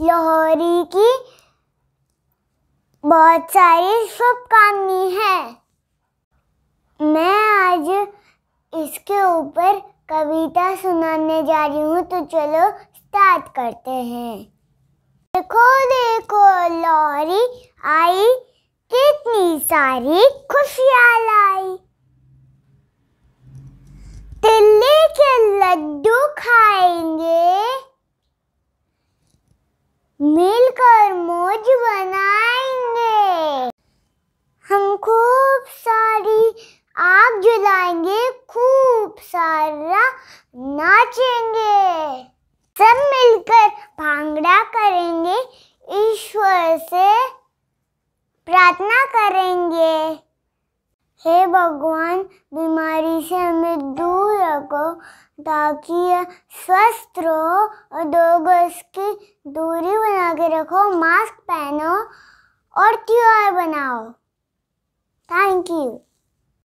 लोहरी की बहुत सारी शुभकामनाएं हैं मैं आज इसके ऊपर कविता सुनाने जा रही हूँ तो चलो स्टार्ट करते हैं देखो देखो लोहरी आई कितनी सारी खुशियाला मिलकर मौज बनाएंगे हम खूब सारी आग जलाएंगे खूब सारा नाचेंगे सब मिलकर भांगड़ा करेंगे ईश्वर से प्रार्थना करेंगे हे भगवान बीमारी से हमें दूर सको ताकि स्वस्थ रहो और दो गज की दूरी बना के रखो मास्क पहनो और त्यौहार बनाओ थैंक यू